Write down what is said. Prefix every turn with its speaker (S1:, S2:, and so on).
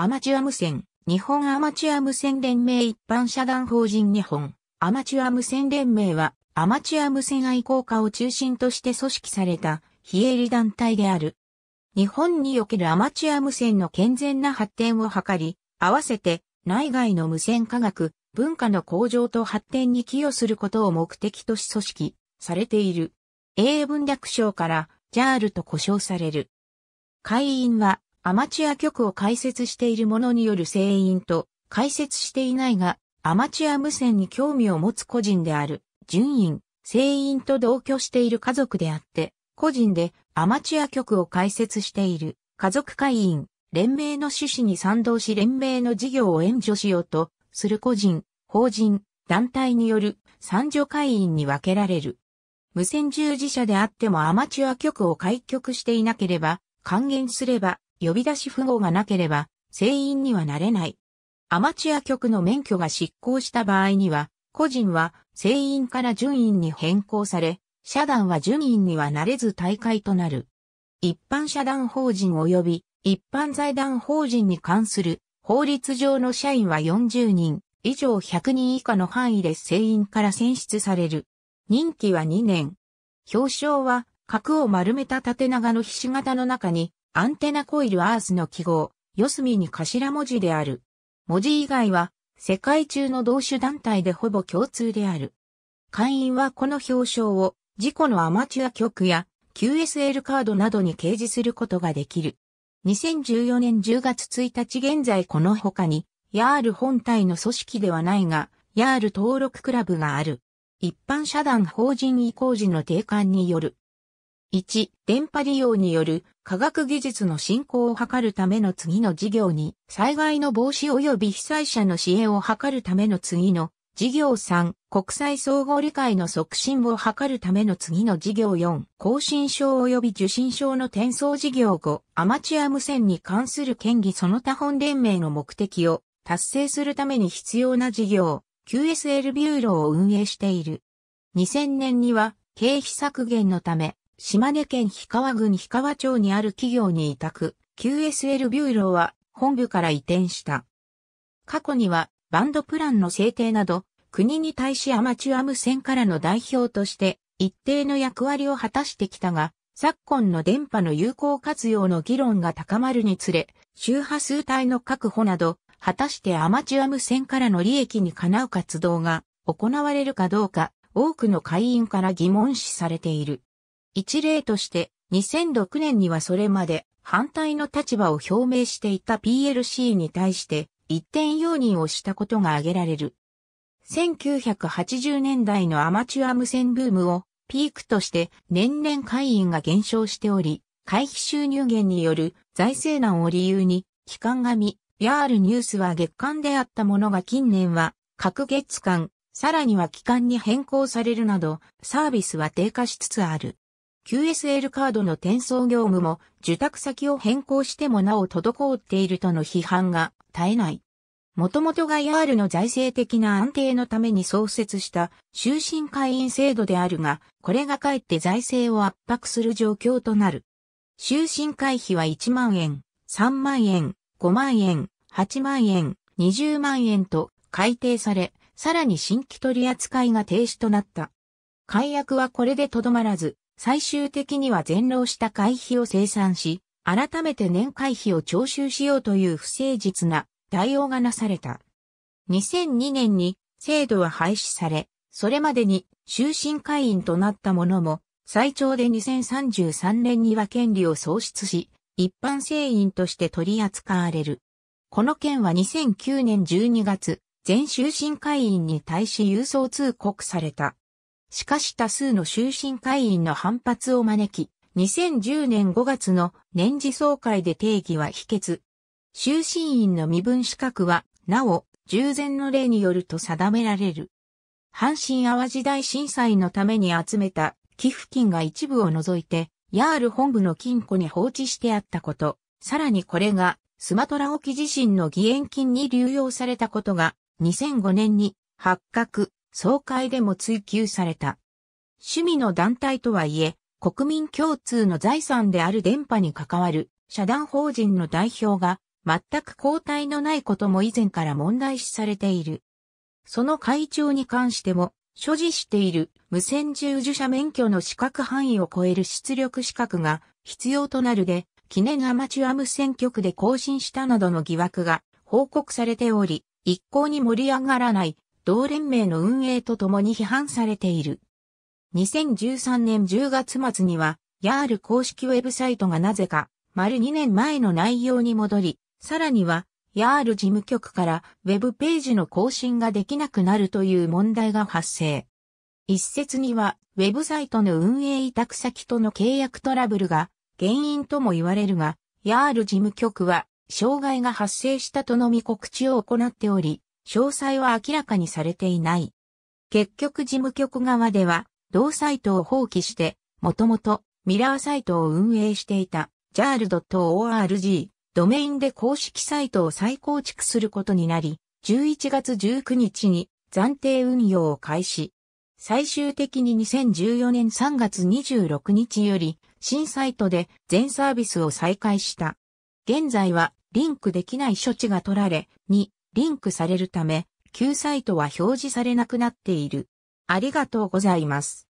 S1: アマチュア無線、日本アマチュア無線連盟一般社団法人日本アマチュア無線連盟は、アマチュア無線愛好家を中心として組織された非営利団体である。日本におけるアマチュア無線の健全な発展を図り、合わせて内外の無線科学、文化の向上と発展に寄与することを目的とし組織されている。英文略称からジャールと呼称される。会員はアマチュア局を開設している者による声員と、開設していないが、アマチュア無線に興味を持つ個人である、順員、声員と同居している家族であって、個人でアマチュア局を開設している家族会員、連盟の趣旨に賛同し連盟の事業を援助しようとする個人、法人、団体による参助会員に分けられる。無線従事者であってもアマチュア局を開局していなければ、還元すれば呼び出し符号がなければ、声員にはなれない。アマチュア局の免許が失効した場合には、個人は声員から順員に変更され、社団は順員にはなれず大会となる。一般社団法人及び一般財団法人に関する法律上の社員は40人以上100人以下の範囲で声員から選出される。任期は2年。表彰は角を丸めた縦長のひし形の中にアンテナコイルアースの記号、四隅に頭文字である。文字以外は、世界中の同種団体でほぼ共通である。会員はこの表彰を、自己のアマチュア局や QSL カードなどに掲示することができる。2014年10月1日現在この他に、ヤール本体の組織ではないが、ヤール登録クラブがある。一般社団法人移行時の定款による1、電波利用による科学技術の振興を図るための次の事業に、災害の防止及び被災者の支援を図るための次の事業3、国際総合理解の促進を図るための次の事業4、更新症及び受信症の転送事業5、アマチュア無線に関する権利その他本連盟の目的を達成するために必要な事業、QSL ビューローを運営している。2000年には、経費削減のため、島根県氷川郡氷川町にある企業に委託、QSL ビューローは本部から移転した。過去にはバンドプランの制定など、国に対しアマチュア無線からの代表として一定の役割を果たしてきたが、昨今の電波の有効活用の議論が高まるにつれ、周波数帯の確保など、果たしてアマチュア無線からの利益にかなう活動が行われるかどうか、多くの会員から疑問視されている。一例として、2006年にはそれまで反対の立場を表明していた PLC に対して一点容認をしたことが挙げられる。1980年代のアマチュア無線ブームをピークとして年々会員が減少しており、会費収入減による財政難を理由に、期間紙、あるニュースは月間であったものが近年は、各月間、さらには期間に変更されるなど、サービスは低下しつつある。QSL カードの転送業務も受託先を変更してもなお滞っているとの批判が絶えない。もともとがールの財政的な安定のために創設した終身会員制度であるが、これがかえって財政を圧迫する状況となる。終身会費は1万円、3万円、5万円、8万円、20万円と改定され、さらに新規取り扱いが停止となった。解約はこれでとどまらず、最終的には全労した会費を生産し、改めて年会費を徴収しようという不誠実な対応がなされた。2002年に制度は廃止され、それまでに終身会員となった者も、最長で2033年には権利を喪失し、一般成員として取り扱われる。この件は2009年12月、全終身会員に対し郵送通告された。しかし多数の終身会員の反発を招き、2010年5月の年次総会で定義は否決。終身員の身分資格は、なお、従前の例によると定められる。阪神淡路大震災のために集めた寄付金が一部を除いて、ヤール本部の金庫に放置してあったこと、さらにこれがスマトラ沖地震の義援金に流用されたことが2005年に発覚。総会でも追及された。趣味の団体とはいえ、国民共通の財産である電波に関わる社団法人の代表が全く交代のないことも以前から問題視されている。その会長に関しても、所持している無線従事者免許の資格範囲を超える出力資格が必要となるで、記念アマチュア無線局で更新したなどの疑惑が報告されており、一向に盛り上がらない同連盟の運営とともに批判されている。2013年10月末には、ヤール公式ウェブサイトがなぜか、丸2年前の内容に戻り、さらには、ヤール事務局からウェブページの更新ができなくなるという問題が発生。一説には、ウェブサイトの運営委託先との契約トラブルが原因とも言われるが、ヤール事務局は、障害が発生したとのみ告知を行っており、詳細は明らかにされていない。結局事務局側では、同サイトを放棄して、もともとミラーサイトを運営していた jar.org ドメインで公式サイトを再構築することになり、11月19日に暫定運用を開始。最終的に2014年3月26日より新サイトで全サービスを再開した。現在はリンクできない処置が取られ、2、リンクされるため、旧サイトは表示されなくなっている。ありがとうございます。